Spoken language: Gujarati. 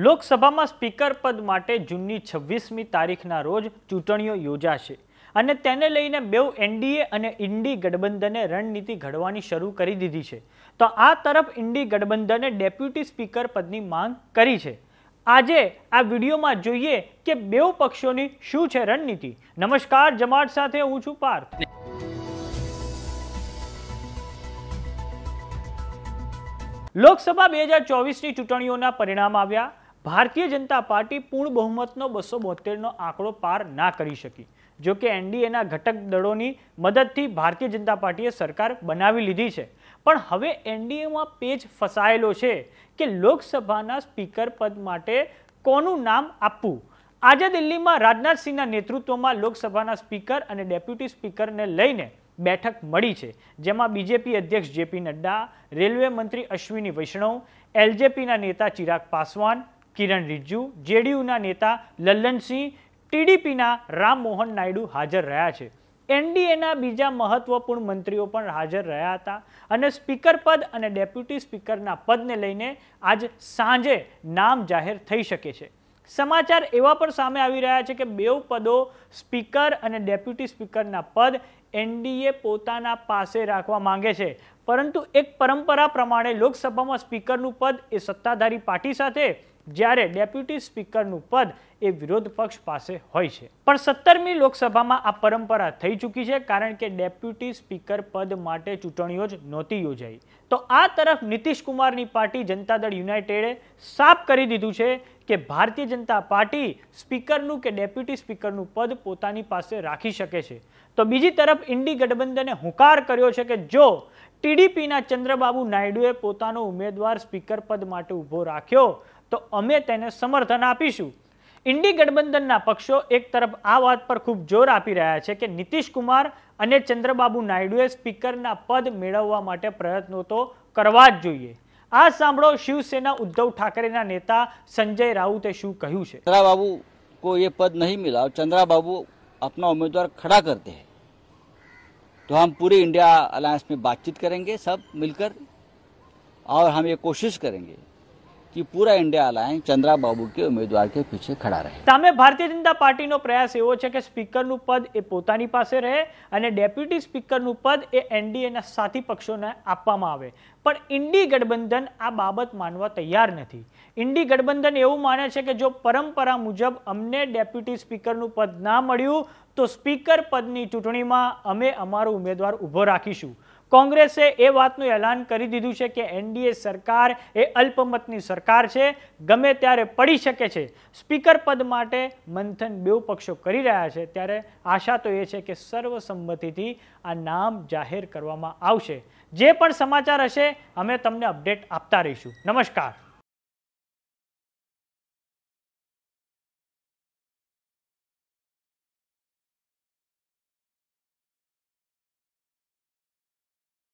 લોકસભામાં સ્પીકર પદ માટે જૂનની છવ્વીસમી તારીખના રોજ ચૂંટણીઓ યોજાશે અને તેને લઈને બેઉ એનડીએ અને ઇન્ડી ગઠબંધને રણનીતિ ઘડવાની શરૂ કરી દીધી છે તો આ તરફ ઇન્ડી ગઠબંધને ડેપ્યુટી સ્પીકર પદની માંગ કરી છે આજે આ વિડીયોમાં જોઈએ કે બેઉ પક્ષોની શું છે રણનીતિ નમસ્કાર જમાટ સાથે હું છું પાર્થ લોકસભા બે હજાર ચોવીસની ચૂંટણીઓના પરિણામ આવ્યા ભારતીય જનતા પાર્ટી પૂર્ણ બહુમતનો બસો બોતેરનો આંકડો પાર ના કરી શકી જો કે એનડીએના ઘટક દળોની મદદથી ભારતીય જનતા પાર્ટીએ સરકાર બનાવી લીધી છે પણ હવે એનડીએમાં પેજ ફસાયેલો છે કે લોકસભાના સ્પીકર પદ માટે કોનું નામ આપવું આજે દિલ્હીમાં રાજનાથસિંહના નેતૃત્વમાં લોકસભાના સ્પીકર અને ડેપ્યુટી સ્પીકરને લઈને બેઠક મળી છે જેમાં બીજેપી અધ્યક્ષ જેપી નડ્ડા રેલવે મંત્રી અશ્વિની વૈષ્ણવ એલજેપીના નેતા ચિરાગ પાસવાન કિરણ રિજ્જુ જેડીયુના નેતા લલ્લનસિંહ ટીડીપીના રામમોહન નાયડુ હાજર રહ્યા છે એનડીએના બીજા મહત્વપૂર્ણ મંત્રીઓ પણ હાજર રહ્યા હતા અને સ્પીકર પદ અને ડેપ્યુટી સ્પીકરના પદને લઈને આજ સાંજે નામ જાહેર થઈ શકે છે સમાચાર એવા પણ સામે આવી રહ્યા છે કે બેઉ પદો સ્પીકર અને ડેપ્યુટી સ્પીકરના પદ એનડીએ પોતાના પાસે રાખવા માંગે છે પરંતુ એક પરંપરા પ્રમાણે લોકસભામાં સ્પીકરનું પદ એ સત્તાધારી પાર્ટી સાથે જ્યારે ડેપ્યુટી સ્પીકરનું પદ એ વિરોધ પક્ષ પાસે હોય છે પણ સત્તરમી લોકસભામાં આ પરંપરા થઈ ચૂકી છે કારણ કે ડેપ્યુટી સ્પીકર પદ માટે ચૂંટણીઓ જ નહોતી યોજાઈ તો આ તરફ નીતિશ પાર્ટી જનતા દળ યુનાઇટેડે સાફ કરી દીધું છે કે ભારતીય જનતા પાર્ટી સ્પીકરનું કે ડેપ્યુટી સ્પીકરનું પદ પોતાની પાસે રાખી શકે છે તો બીજી તરફ ઇન્ડી ગઠબંધને હુંકાર કર્યો છે કે જો ટીડીપીના ચંદ્રબાબુ નાયડુએ પોતાનો ઉમેદવાર સ્પીકર પદ માટે ઊભો રાખ્યો તો અમે તેને સમર્થન આપીશું ઇન્ડી ગઠબંધનના પક્ષો એક તરફ આ વાત પર ખૂબ જોર આપી રહ્યા છે કે નીતિશ કુમાર અને ચંદ્રબાબુ નાયડુએ સ્પીકરના પદ મેળવવા માટે પ્રયત્નો તો કરવા જ જોઈએ આ સાંભળો શિવસેના ઉદ્ધવ ઠાકરેના નેતા સંજય રાઉતે શું કહ્યું છે ચંદ્રાબાબુ કોઈ યે પદ નહીં મિલાવ ચંદ્રાબાબુ अपना ઉમેદવાર ખડા કરતે તો तो પૂરી ઇન્ડિયા અલાયન્સ अलायंस में बातचीत સબ सब मिलकर और हम ये कोशिश कि પૂરા ઇન્ડિયા અલાયન્સ ચંદ્રાબાબુ કે ઉમેદવાર કે પીછે ખડા રહે સામે ભારતીય જનતા પાર્ટીનો પ્રયાસ એવો છે કે સ્પીકરનું પદ એ પોતાની પાસે રહે અને ડેપ્યુટી સ્પીકરનું પદ એ એનડીએના સાથી પક્ષોને આપવામાં આવે પણ ઇન્ડી ગઠબંધન આ બાબત માનવા તૈયાર નથી ઇન્ડી ગઠબંધન એવું માને છે કે જો પરંપરા મુજબ અમને ડેપ્યુટી સ્પીકરનું પદ ના મળ્યું તો સ્પીકર પદની ચૂંટણીમાં અમે અમારો ઉમેદવાર ઊભો રાખીશું કોંગ્રેસે એ વાતનું એલાન કરી દીધું છે કે એનડીએ સરકાર એ અલ્પમતની સરકાર છે ગમે ત્યારે પડી શકે છે સ્પીકર પદ માટે મંથન બે પક્ષો કરી રહ્યા છે ત્યારે આશા તો એ છે કે સર્વસંમતિથી આ નામ જાહેર કરવામાં આવશે જે પણ સમાચાર હશે અમે તમને અપડેટ આપતા રહીશું નમસ્કાર